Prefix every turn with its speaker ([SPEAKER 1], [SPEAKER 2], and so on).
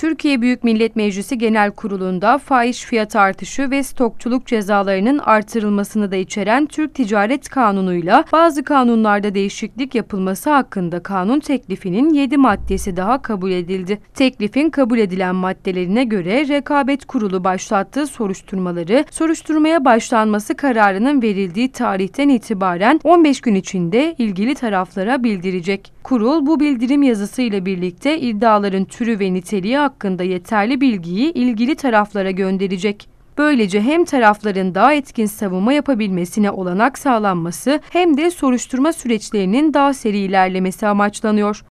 [SPEAKER 1] Türkiye Büyük Millet Meclisi Genel Kurulu'nda faiz fiyat artışı ve stokçuluk cezalarının artırılmasını da içeren Türk Ticaret Kanunu'yla bazı kanunlarda değişiklik yapılması hakkında kanun teklifinin 7 maddesi daha kabul edildi. Teklifin kabul edilen maddelerine göre Rekabet Kurulu başlattığı soruşturmaları, soruşturmaya başlanması kararının verildiği tarihten itibaren 15 gün içinde ilgili taraflara bildirecek. Kurul bu bildirim yazısıyla birlikte iddiaların türü ve niteliği hakkında yeterli bilgiyi ilgili taraflara gönderecek. Böylece hem tarafların daha etkin savunma yapabilmesine olanak sağlanması hem de soruşturma süreçlerinin daha seri ilerlemesi amaçlanıyor.